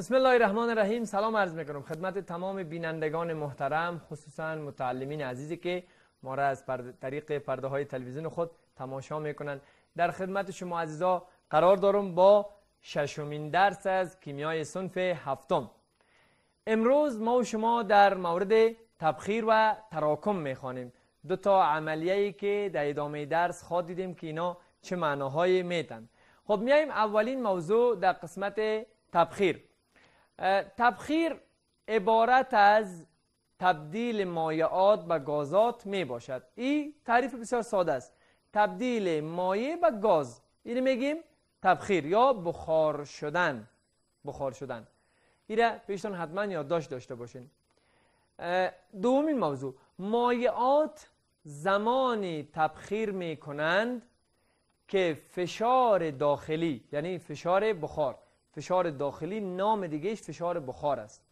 بسم الله الرحمن الرحیم سلام عرض میکنم خدمت تمام بینندگان محترم خصوصا متعلمین عزیزی که ما را از طریق پرده های تلویزیون خود تماشا میکنن در خدمت شما عزیزا قرار دارم با ششمین درس از کیمیای صنف هفتم امروز ما و شما در مورد تبخیر و تراکم میخوانیم دو تا عملیه که در ادامه درس خواهد دیدیم که اینا چه معناهای میتن خب میایم اولین موضوع در قسمت تبخیر تبخیر عبارت از تبدیل مایعات به گازات می باشد این تعریف بسیار ساده است تبدیل مایع به گاز این یعنی میگیم تبخیر یا بخار شدن بخار شدن ایره پیشتان حتما یادداشت داشته باشین دومین موضوع مایعات زمانی تبخیر می کنند که فشار داخلی یعنی فشار بخار فشار داخلی نام دیگهش فشار بخار است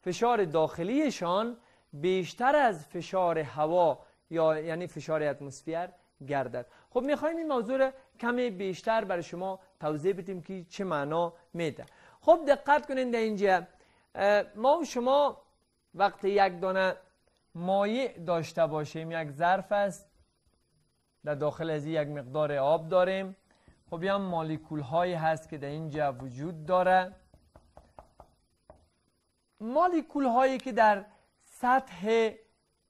فشار داخلیشان بیشتر از فشار هوا یا یعنی فشار اتمسفیر گردد خب میخوایم این موضوع کمی بیشتر برای شما توضیح بدیم که چه معنا میده خب دقت کنین در اینجا ما و شما وقتی یک دانه مایع داشته باشیم یک ظرف است در داخل از یک مقدار آب داریم خب یه مالیکول هایی هست که در اینجا وجود داره مالیکول هایی که در سطح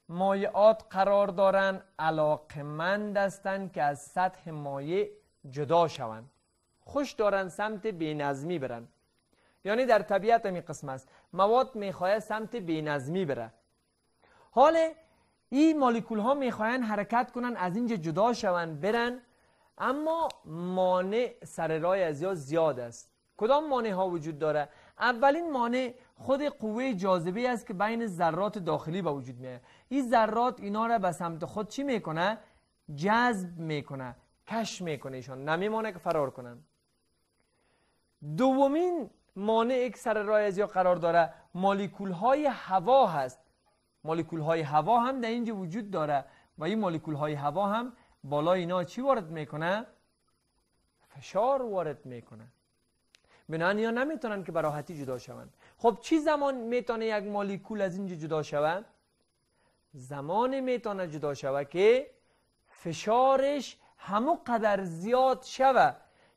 مایعات قرار دارن علاقمند هستن که از سطح مایع جدا شوند خوش دارن سمت بینظمی برن یعنی در طبیعت همین قسم است مواد میخواهد سمت بینظمی بره حال این مالیکول ها میخواین حرکت کنن از اینجا جدا شوند برن اما مانع سر رای از یا زیاد است کدام مانع ها وجود داره اولین مانع خود قوه جاذبه است که بین ذرات داخلی به وجود میاد این ذرات اینا را به سمت خود چی میکنه جذب میکنه کش میکنه ایشان نمیمانه که فرار کنن دومین مانع یک سر رای از یا قرار داره مالیکول های هوا هست مالیکول های هوا هم در اینجا وجود داره و این مالیکول های هوا هم بالا اینا چی وارد میکنه؟ فشار وارد میکنه بنابراین اینا نمیتونن که براحتی جدا شوند خب چی زمان میتونه یک مالیکول از اینجا جدا شود؟ زمان میتونه جدا شود که فشارش همو قدر زیاد شوه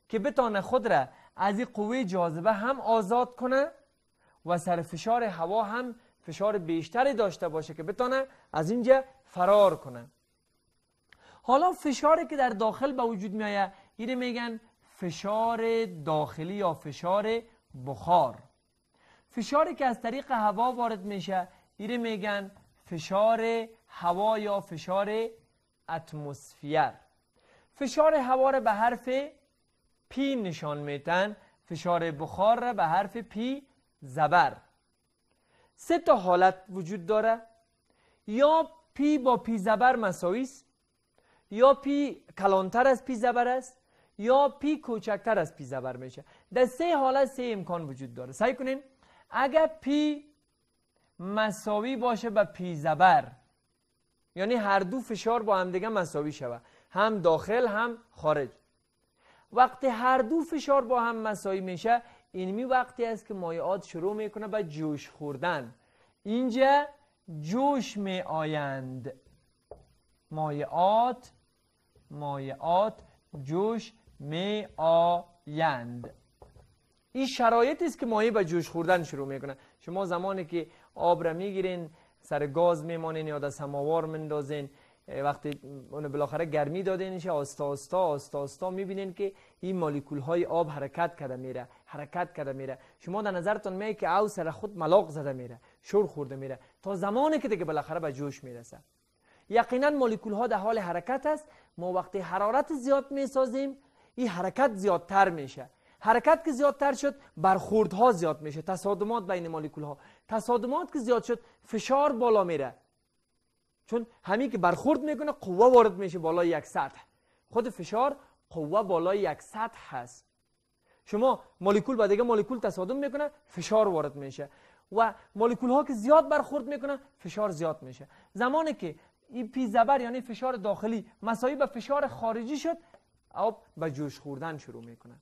که بتانه خود را از این قوه جاذبه هم آزاد کنه و سر فشار هوا هم فشار بیشتری داشته باشه که بتانه از اینجا فرار کنه حالا فشاری که در داخل به وجود آید اینه میگن فشار داخلی یا فشار بخار فشاری که از طریق هوا وارد میشه اینه میگن فشار هوا یا فشار اتمسفیر فشار هوا را به حرف پی نشان میتن فشار بخار را به حرف پی زبر سه تا حالت وجود داره یا پی با پی زبر مساویست یا پی کلانتر از پی زبر است یا پی کوچکتر از پی زبر میشه در سه حالت سه امکان وجود داره سعی کنین اگر پی مساوی باشه به پی زبر یعنی هر دو فشار با دیگه مساوی شوه هم داخل هم خارج وقتی هر دو فشار با هم مساوی میشه اینمی وقتی است که مایعات شروع میکنه به جوش خوردن اینجا جوش می آیند مایعات مایعات جوش می آیند این شرایط است که مایع به جوش خوردن شروع میکنه شما زمانی که آب را میگیرین سر گاز میمانین یا در سماوار مندازین وقتی اون بالاخره گرمی دادین آستا آستا آستا آستا میبینین که این مولکول های آب حرکت کرده میره حرکت کرده میره شما در نظرتون میاد که او سر خود ملاق زده میره شور خورده میره تا زمانی که دیگه بالاخره به جوش میرسه یقینا مولکول ها در حال حرکت است ما وقتی حرارت زیاد می سازیم این حرکت زیادتر میشه حرکت که زیادتر شد برخوردها زیاد میشه تصادمات بین مولکول ها تصادمات که زیاد شد فشار بالا میره چون همی که برخورد میکنه قوه وارد میشه بالای یک سطح خود فشار قوه بالای یک سطح هست شما مولکول با دیگه مولکول تصادم میکنه فشار وارد میشه و مولکول ها که زیاد برخورد میکنن فشار زیاد میشه زمانی که این پی زبر یعنی فشار داخلی مساوی به فشار خارجی شد آب به جوش خوردن شروع میکنه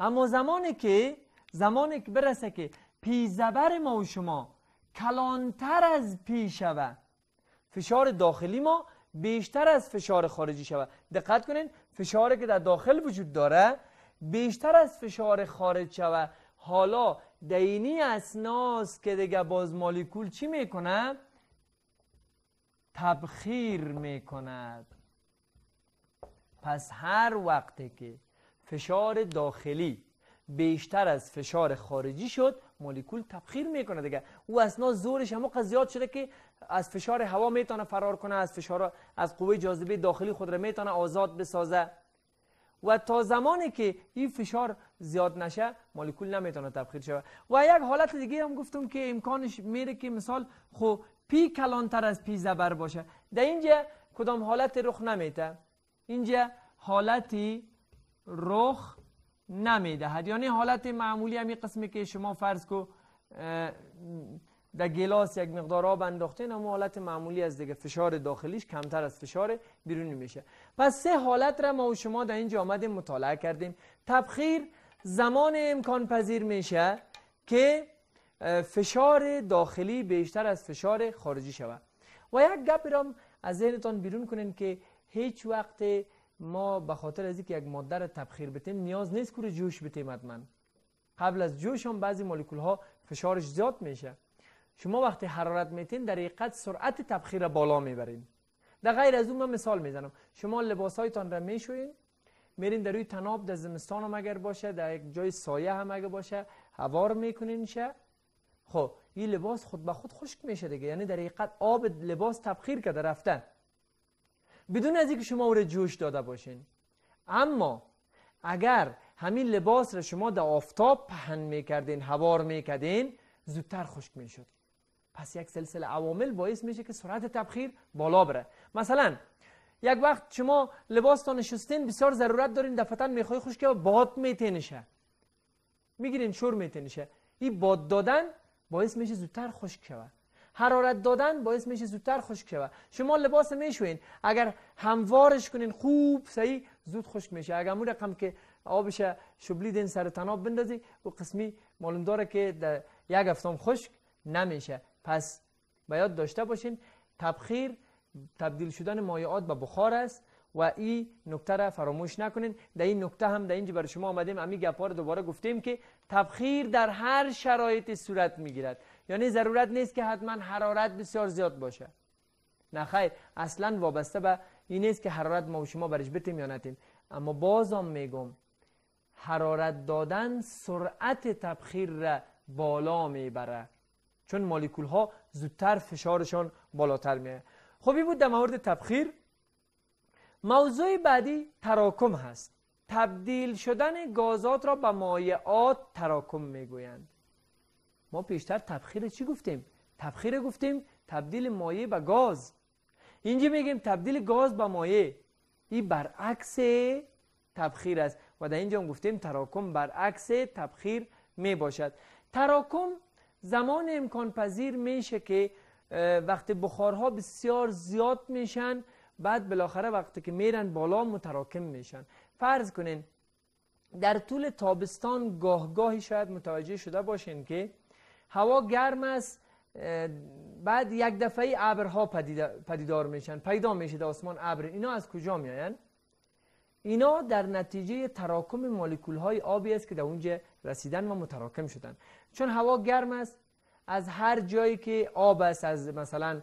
اما زمانی که زمانی که برسه که پی زبر ما و شما کلانتر از پی شوه فشار داخلی ما بیشتر از فشار خارجی شوه دقت کنین فشاری که در داخل وجود داره بیشتر از فشار خارج شوه حالا دینی اسناس که دیگه باز مالیکول چی میکنه تبخیر می کند پس هر وقت که فشار داخلی بیشتر از فشار خارجی شد مولکول تبخیر میکنه دیگه او اسنا زورش هم زیاد شده که از فشار هوا تانه فرار کنه از فشار از قوه جاذبه داخلی خود را تانه آزاد بسازه و تا زمانی که این فشار زیاد نشه مولکول نمیتونه تبخیر شود و یک حالت دیگه هم گفتم که امکانش میره که مثال خب پی کلانتر از پی زبر باشه در اینجا کدام حالت رخ نمیده اینجا حالتی رخ نمیده یعنی حالت معمولی همی قسمی که شما فرض کو در گلاس یک مقدار آب انداختین اما حالت معمولی از دیگه فشار داخلیش کمتر از فشار بیرونی میشه پس سه حالت را ما و شما در اینجا آمدیم مطالعه کردیم تبخیر زمان امکان پذیر میشه که فشار داخلی بیشتر از فشار خارجی شود و یک گپی را از ذهنتان بیرون کنین که هیچ وقت ما به خاطر از اینکه یک ماده را تبخیر بتیم نیاز نیست که جوش بتیم حتما قبل از جوش هم بعضی مولکول ها فشارش زیاد میشه شما وقتی حرارت میتین در حقیقت سرعت تبخیر بالا میبرین در غیر از اون من مثال میزنم شما هایتان را میشوین میرین در روی تناب در زمستان هم اگر باشه در یک جای سایه هم اگر باشه هوار میکنین شه خب این لباس خود به خود خشک میشه دیگه یعنی در حقیقت آب لباس تبخیر کرده رفته بدون از اینکه شما او جوش داده باشین اما اگر همین لباس را شما در آفتاب پهن میکردین هوار میکردین زودتر خشک میشد پس یک سلسله عوامل باعث میشه که سرعت تبخیر بالا بره مثلا یک وقت شما لباس تا نشستین بسیار ضرورت دارین دفتن میخوای خشک باد میتنشه میگیرین شور میتنشه این باد دادن باعث میشه زودتر خشک شود حرارت دادن باعث میشه زودتر خشک شود شما لباس میشوین اگر هموارش کنین خوب صحیح زود خشک میشه اگر مو رقم که آبش دین سر تناب بندازی و قسمی معلوم داره که در یک افتام خشک نمیشه پس باید داشته باشین تبخیر تبدیل شدن مایعات به بخار است و این نکته را فراموش نکنین در این نکته هم در اینجا برای شما آمدیم امی گپا دوباره گفتیم که تبخیر در هر شرایط صورت میگیرد یعنی ضرورت نیست که حتما حرارت بسیار زیاد باشه نه خیر اصلا وابسته به این نیست که حرارت ما و شما برش بتیم یا نتیم اما بازم میگم حرارت دادن سرعت تبخیر را بالا میبره چون مالیکول ها زودتر فشارشان بالاتر میه خب این بود در مورد تبخیر موضوع بعدی تراکم هست تبدیل شدن گازات را به مایعات تراکم میگویند ما پیشتر تبخیر چی گفتیم؟ تبخیر گفتیم تبدیل مایع به گاز اینجا میگیم تبدیل گاز به مایع این برعکس تبخیر است و در اینجا گفتیم تراکم برعکس تبخیر می باشد تراکم زمان امکان پذیر میشه که وقتی بخارها بسیار زیاد میشن بعد بالاخره وقتی که میرن بالا متراکم میشن فرض کنین در طول تابستان گاه گاهی شاید متوجه شده باشین که هوا گرم است بعد یک دفعه ابرها پدیدار میشن پیدا میشه در آسمان ابر اینا از کجا میاین اینا در نتیجه تراکم مولکول های آبی است که در اونجا رسیدن و متراکم شدن چون هوا گرم است از هر جایی که آب است از مثلا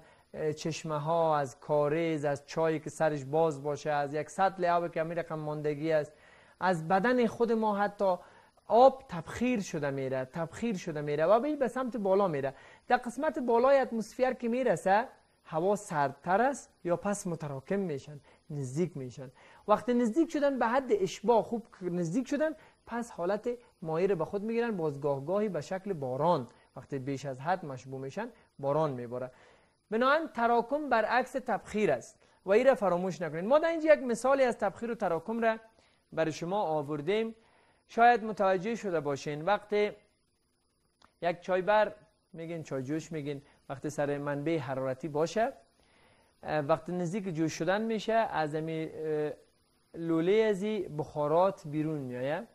چشمه ها از کاریز از چای که سرش باز باشه از یک سطل آب که همین رقم ماندگی است از بدن خود ما حتی آب تبخیر شده میره تبخیر شده میره و به به سمت بالا میره در قسمت بالای اتمسفر که میرسه هوا سردتر است یا پس متراکم میشن نزدیک میشن وقتی نزدیک شدن به حد اشبا خوب نزدیک شدن پس حالت مایه رو به خود میگیرن بازگاهگاهی به شکل باران وقتی بیش از حد مشبو میشن باران میباره بنابراین تراکم برعکس تبخیر است و این را فراموش نکنید ما در اینجا یک مثالی از تبخیر و تراکم را برای شما آوردیم شاید متوجه شده باشین وقتی یک چایبر میگین چای جوش میگین وقتی سر منبع حرارتی باشه وقتی نزدیک جوش شدن میشه از امی لوله ازی بخارات بیرون میایه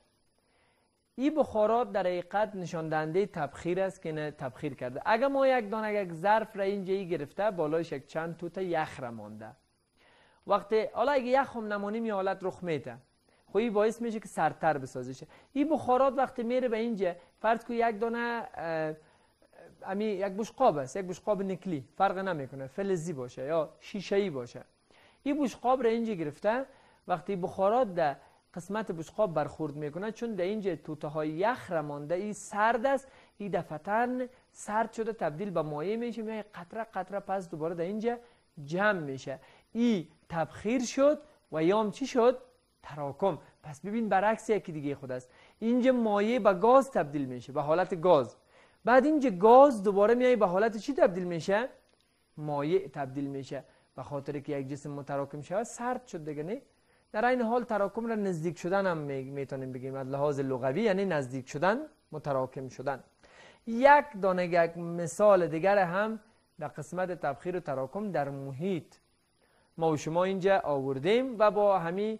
این بخارات در حقیقت نشان دهنده تبخیر است که تبخیر کرده اگر ما یک دانه یک ظرف را اینجا ای گرفته بالایش یک چند توت یخ را مانده وقتی حالا اگه یخ هم نمانیم این حالت رخ میده خب این باعث میشه که سرتر شه این بخارات وقتی میره به اینجا فرض کو یک دانه امی یک بشقاب است یک بشقاب نکلی فرق نمیکنه فلزی باشه یا شیشه ای باشه این بشقاب را اینجا گرفته وقتی بخارات ده قسمت بشقاب برخورد میکنه چون در اینجا توته های یخ مانده ای سرد است ای دفتن سرد شده تبدیل به مایه میشه میای قطره قطره پس دوباره در اینجا جمع میشه ای تبخیر شد و یام چی شد تراکم پس ببین برعکس یکی دیگه خود است اینجا مایه به گاز تبدیل میشه به حالت گاز بعد اینجا گاز دوباره میای به حالت چی تبدیل میشه مایه تبدیل میشه به خاطر که یک جسم متراکم شود سرد شد دیگه در این حال تراکم را نزدیک شدن هم میتونیم بگیم از لحاظ لغوی یعنی نزدیک شدن متراکم شدن یک دانه یک مثال دیگر هم در قسمت تبخیر و تراکم در محیط ما و شما اینجا آوردیم و با همین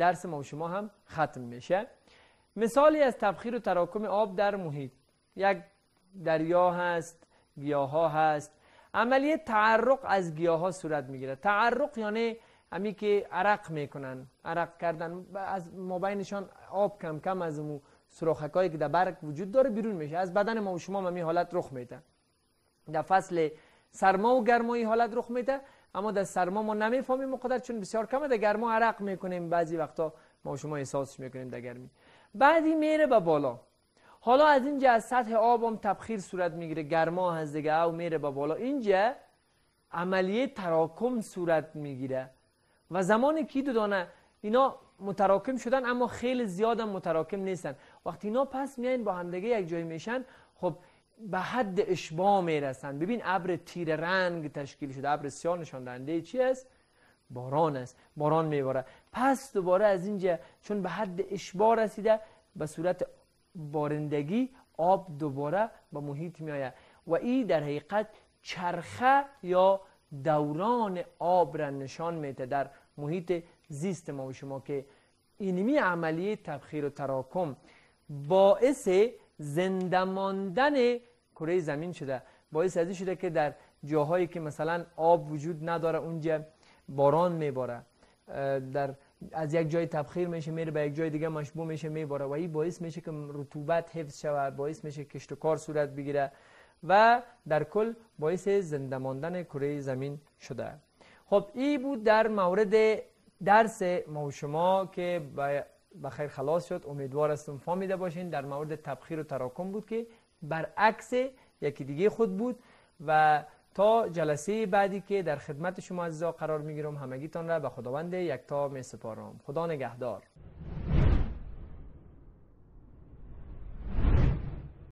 درس ما و شما هم ختم میشه مثالی از تبخیر و تراکم آب در محیط یک دریا هست گیاه ها هست عملیه تعرق از گیاه ها صورت میگیره تعرق یعنی امی که عرق میکنن عرق کردن از مابینشان آب کم کم از مو سراخکایی که در برک وجود داره بیرون میشه از بدن ما و شما همین حالت رخ میده در فصل سرما و گرمایی حالت رخ میده اما در سرما ما نمیفهمیم مقدر چون بسیار کمه در گرما عرق میکنیم بعضی وقتا ما و شما احساسش میکنیم در گرمی بعدی میره به بالا حالا از اینجا از سطح آب هم تبخیر صورت میگیره گرما هست دیگه او میره به با بالا اینجا عملیه تراکم صورت میگیره و زمان دو دانه اینا متراکم شدن اما خیلی زیاد هم متراکم نیستن وقتی اینا پس میان با همدیگه یک جای میشن خب به حد اشباع میرسن ببین ابر تیر رنگ تشکیل شده ابر سیاه نشان چی است باران است باران میباره پس دوباره از اینجا چون به حد اشباع رسیده به صورت بارندگی آب دوباره به محیط آید و این در حقیقت چرخه یا دوران آب را نشان میده در محیط زیست ما و شما که اینمی عملی تبخیر و تراکم باعث زنده ماندن کره زمین شده باعث از شده که در جاهایی که مثلا آب وجود نداره اونجا باران میباره در از یک جای تبخیر میشه میره به یک جای دیگه مشبوع میشه میباره و این باعث میشه که رطوبت حفظ شود باعث میشه کشت و کار صورت بگیره و در کل باعث زنده ماندن کره زمین شده خب ای بود در مورد درس ما و شما که بخیر خلاص شد امیدوار هستم فهمیده باشین در مورد تبخیر و تراکم بود که برعکس یکی دیگه خود بود و تا جلسه بعدی که در خدمت شما عزیزا قرار میگیرم همگیتان را به خداوند یکتا می سپارم خدا نگهدار